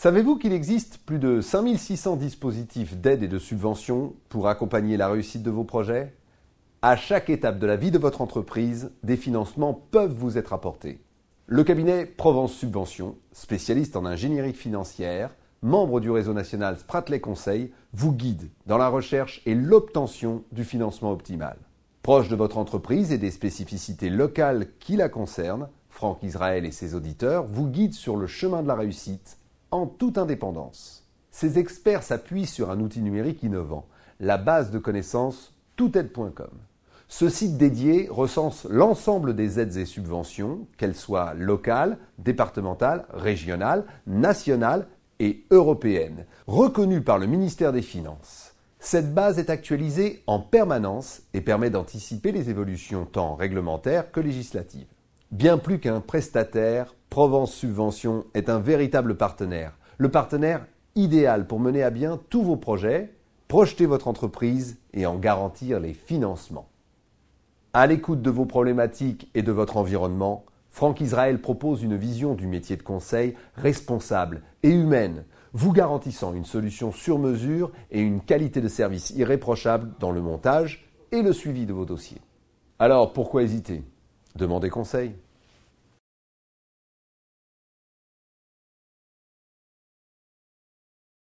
Savez-vous qu'il existe plus de 5600 dispositifs d'aide et de subventions pour accompagner la réussite de vos projets À chaque étape de la vie de votre entreprise, des financements peuvent vous être apportés. Le cabinet Provence Subvention, spécialiste en ingénierie financière, membre du réseau national Spratley Conseil, vous guide dans la recherche et l'obtention du financement optimal. Proche de votre entreprise et des spécificités locales qui la concernent, Franck Israël et ses auditeurs vous guident sur le chemin de la réussite en toute indépendance. Ces experts s'appuient sur un outil numérique innovant, la base de connaissances toutaide.com. Ce site dédié recense l'ensemble des aides et subventions, qu'elles soient locales, départementales, régionales, nationales et européennes, reconnues par le ministère des Finances. Cette base est actualisée en permanence et permet d'anticiper les évolutions tant réglementaires que législatives. Bien plus qu'un prestataire Provence Subvention est un véritable partenaire, le partenaire idéal pour mener à bien tous vos projets, projeter votre entreprise et en garantir les financements. À l'écoute de vos problématiques et de votre environnement, Franck Israël propose une vision du métier de conseil responsable et humaine, vous garantissant une solution sur mesure et une qualité de service irréprochable dans le montage et le suivi de vos dossiers. Alors pourquoi hésiter Demandez conseil.